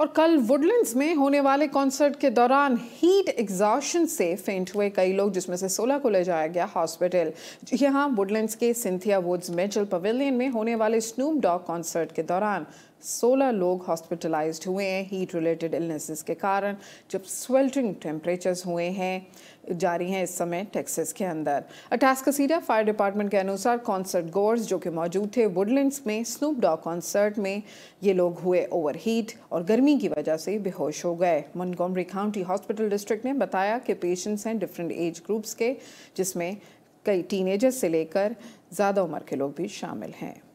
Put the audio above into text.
और कल वुडलैंड्स में होने वाले कॉन्सर्ट के दौरान हीट एग्जॉशन से फेंट हुए कई लोग जिसमें से 16 को ले जाया गया हॉस्पिटल यहाँ वुडलैंड्स के सिंथिया वुड्स मेटल पवेलियन में होने वाले स्नूम डॉग कॉन्सर्ट के दौरान 16 लोग हॉस्पिटलाइज्ड हुए हैं हीट रिलेटेड इलनेसेस के कारण जब स्वेल्टिंग टेम्परेचर्स हुए हैं जारी हैं इस समय टेक्सास के अंदर अटास्कसीडा फायर डिपार्टमेंट के अनुसार कॉन्सर्ट गोर्स जो कि मौजूद थे वुडलैंड्स में स्नूप डॉग कॉन्सर्ट में ये लोग हुए ओवर हीट और गर्मी गर्मी की वजह से बेहोश हो गए मनगोमरी काउंटी हॉस्पिटल डिस्ट्रिक्ट ने बताया कि पेशेंट्स हैं डिफरेंट एज ग्रुप्स के जिसमें कई टीनेजर्स से लेकर ज़्यादा उम्र के लोग भी शामिल हैं